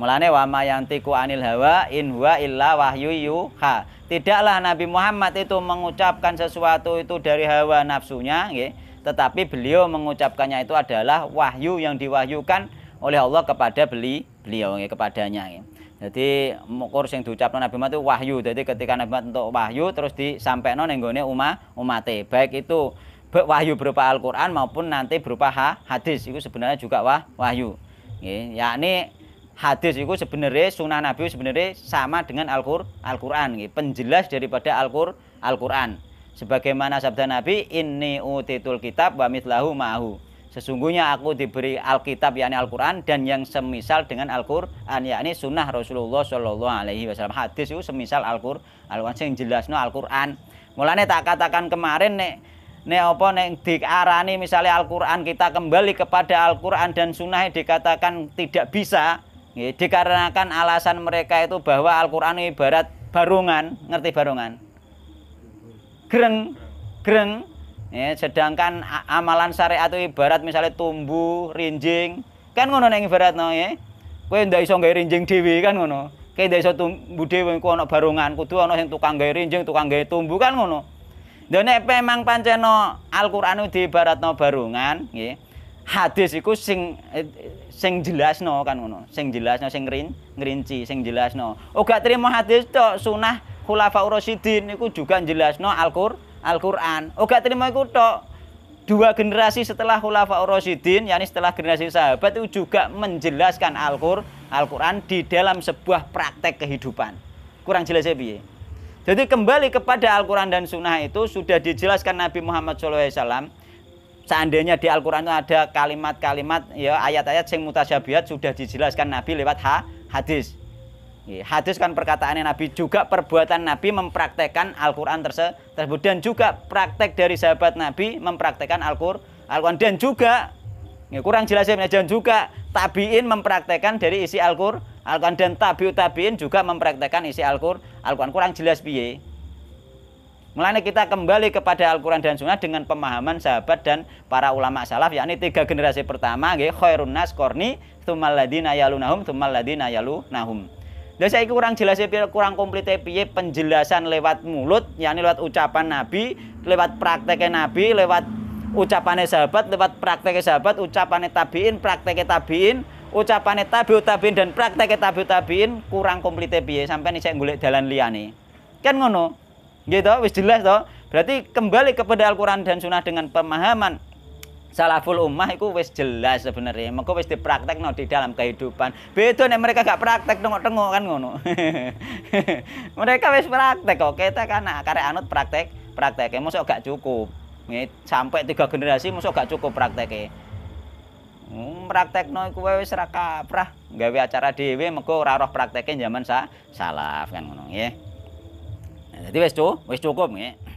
Mulane wa mayantiku anil hawa in huwa illa wahyu yuha. Tidaklah Nabi Muhammad itu mengucapkan sesuatu itu dari hawa nafsunya, ya. Tetapi beliau mengucapkannya itu adalah wahyu yang diwahyukan oleh Allah kepada beli beliau ya, kepadanya Ya. Jadi mukur yang diucapkan Nabi Muhammad itu wahyu. Jadi ketika Nabi Muhammad untuk wahyu terus disampaikan nenggone umat umat umate. Baik itu wahyu berupa Al-Qur'an maupun nanti berupa hadis itu sebenarnya juga wah, wahyu. Ya, yakni hadis itu sebenarnya sunnah Nabi sebenarnya sama dengan Al-Qur'an, -Qur, Al gitu. penjelas daripada Al-Qur'an. -Qur, Sebagaimana sabda Nabi, ini utitul kitab wa mitlahu ma'hu." Sesungguhnya aku diberi Alkitab yakni Al-Qur'an dan yang semisal dengan Al-Qur'an yakni sunnah Rasulullah Shallallahu alaihi wasallam. Hadis itu semisal Al-Qur'an, Al-Qur'an jelas no Al-Qur'an. Mulanya tak katakan kemarin nek nek apa nek diarani misalnya Al-Qur'an kita kembali kepada Al-Qur'an dan sunnah dikatakan tidak bisa, Ya, dikarenakan alasan mereka itu bahwa Al-Qur'an ibarat barungan, ngerti barungan? Greng, greng. Ya, sedangkan amalan syariat itu ibarat misalnya tumbuh, rinjing, kan ngono ibarat no, ya. kue ndak iso gawe rinjing dewi kan ngono. Kowe ndak iso tumbuh dhewe ku ana barungan, kudu ono yang tukang gawe rinjing, tukang gawe tumbuh kan ngono. Dan nek memang pancen Al-Qur'an no barungan, ya hadis itu sing eh, sing jelasno kan ngono sing no sing ngerin, ngerinci sing jelasno uga oh, terima hadis tok sunah khulafa urasidin itu juga jelas no Alqur Al-Qur'an uga oh, terima iku tok dua generasi setelah khulafa urasidin yakni setelah generasi sahabat itu juga menjelaskan Alqur Alquran di dalam sebuah praktek kehidupan kurang jelas ya piye jadi kembali kepada Al-Quran dan Sunnah itu sudah dijelaskan Nabi Muhammad SAW seandainya di Al-Quran itu ada kalimat-kalimat ya ayat-ayat sing mutasyabihat sudah dijelaskan Nabi lewat ha, hadis iya, hadis kan perkataannya Nabi juga perbuatan Nabi mempraktekkan Al-Quran terse tersebut dan juga praktek dari sahabat Nabi mempraktekkan Al-Quran dan juga ya, kurang jelasnya dan juga tabiin mempraktekkan dari isi Al-Quran Al dan tabiut tabiin juga mempraktekkan isi Al-Quran Al kurang jelas biye Mulanya kita kembali kepada Al-Quran dan Sunnah dengan pemahaman sahabat dan para ulama salaf, yakni tiga generasi pertama, yaitu khairun nas korni, thumalladina yalunahum, thumalladina yalunahum. Dan saya kurang jelas ya, kurang komplit ya penjelasan lewat mulut, yakni lewat ucapan Nabi, lewat prakteknya Nabi, lewat ucapannya sahabat, lewat prakteknya sahabat, ucapannya tabiin, prakteknya tabiin, ucapannya tabiut tabiin dan prakteknya tabiut tabiin kurang komplit ya sampai nih saya ngulik jalan liane. Kan ngono, gitu wis jelas toh berarti kembali kepada Al-Quran dan Sunnah dengan pemahaman salaful ummah itu wis jelas sebenarnya maka wis dipraktek no di dalam kehidupan beda nih mereka gak praktek tengok tengok kan ngono mereka wis praktek kok kita kan nah, karek anut praktek prakteknya masuk gak cukup sampai tiga generasi maksudnya gak cukup prakteknya hmm, praktek no iku wis ra kaprah gawe acara dhewe mengko raroh prakteknya zaman sa salaf kan ngono ya. Jadi wes cukup, wes cukup nih.